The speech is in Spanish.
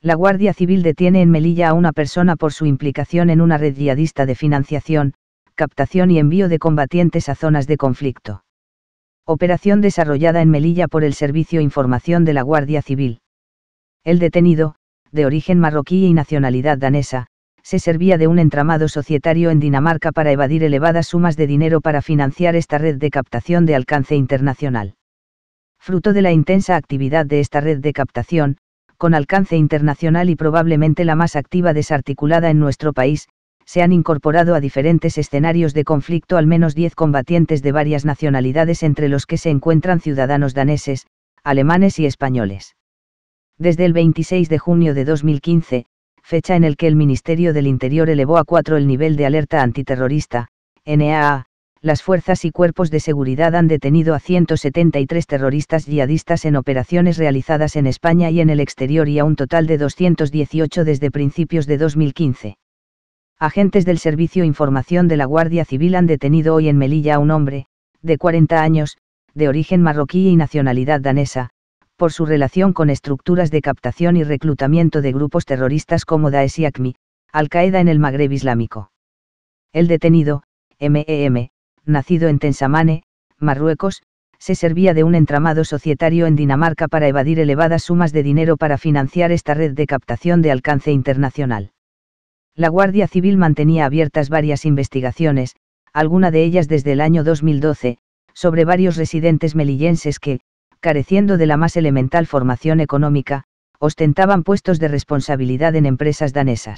La Guardia Civil detiene en Melilla a una persona por su implicación en una red yihadista de financiación, captación y envío de combatientes a zonas de conflicto. Operación desarrollada en Melilla por el Servicio Información de la Guardia Civil. El detenido, de origen marroquí y nacionalidad danesa, se servía de un entramado societario en Dinamarca para evadir elevadas sumas de dinero para financiar esta red de captación de alcance internacional. Fruto de la intensa actividad de esta red de captación, con alcance internacional y probablemente la más activa desarticulada en nuestro país, se han incorporado a diferentes escenarios de conflicto al menos 10 combatientes de varias nacionalidades entre los que se encuentran ciudadanos daneses, alemanes y españoles. Desde el 26 de junio de 2015, fecha en el que el Ministerio del Interior elevó a 4 el nivel de alerta antiterrorista, NAA, las fuerzas y cuerpos de seguridad han detenido a 173 terroristas yihadistas en operaciones realizadas en España y en el exterior y a un total de 218 desde principios de 2015. Agentes del Servicio Información de la Guardia Civil han detenido hoy en Melilla a un hombre, de 40 años, de origen marroquí y nacionalidad danesa, por su relación con estructuras de captación y reclutamiento de grupos terroristas como Daesh y ACMI, Al-Qaeda en el Magreb Islámico. El detenido, MEM, e nacido en Tensamane, Marruecos, se servía de un entramado societario en Dinamarca para evadir elevadas sumas de dinero para financiar esta red de captación de alcance internacional. La Guardia Civil mantenía abiertas varias investigaciones, alguna de ellas desde el año 2012, sobre varios residentes melillenses que, careciendo de la más elemental formación económica, ostentaban puestos de responsabilidad en empresas danesas.